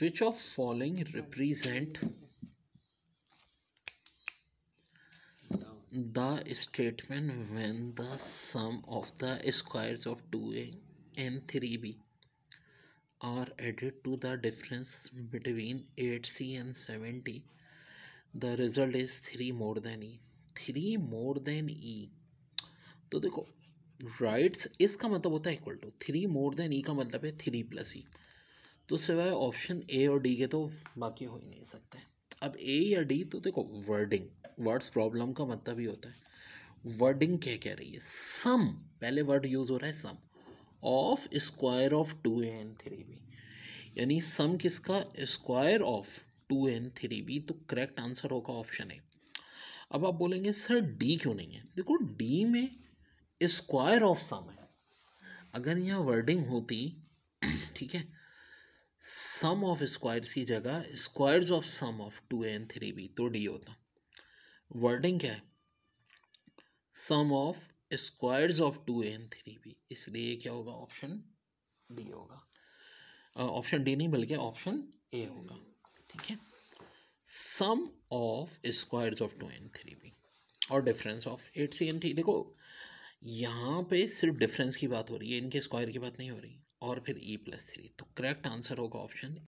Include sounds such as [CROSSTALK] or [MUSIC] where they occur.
which of following represent the statement when the sum of the squares of 2a and 3b are added to the difference between 8c and 70 the result is 3 more than e 3 more than e तो देखो rights इसका मतलब होता है equal to three more than E का मतलब है three plus ई तो सिवाय ऑप्शन ए और डी के तो बाकी हो ही नहीं सकते अब ए या डी तो देखो वर्डिंग वर्ड्स प्रॉब्लम का मतलब ही होता है वर्डिंग क्या कह रही है सम पहले वर्ड यूज़ हो रहा है sum of square of two and three B यानी सम किसका square of two and three B तो करेक्ट आंसर होगा ऑप्शन ए अब आप बोलेंगे सर डी क्यों नहीं है देखो डी में स्क्वायर ऑफ सम है अगर यहाँ वर्डिंग होती [CLEARS THROAT] ठीक है सम ऑफ स्क्वायर्स की जगह squares of sum of two and three B तो डी होता वर्डिंग क्या है sum of squares of two and three B इसलिए क्या होगा ऑप्शन डी होगा ऑप्शन डी नहीं बल्कि ऑप्शन ए होगा ठीक है sum of squares of two and three B और difference of eight C and three देखो यहाँ पे सिर्फ डिफरेंस की बात हो रही है इनके स्क्वायर की बात नहीं हो रही और फिर ई प्लस थ्री तो करेक्ट आंसर होगा ऑप्शन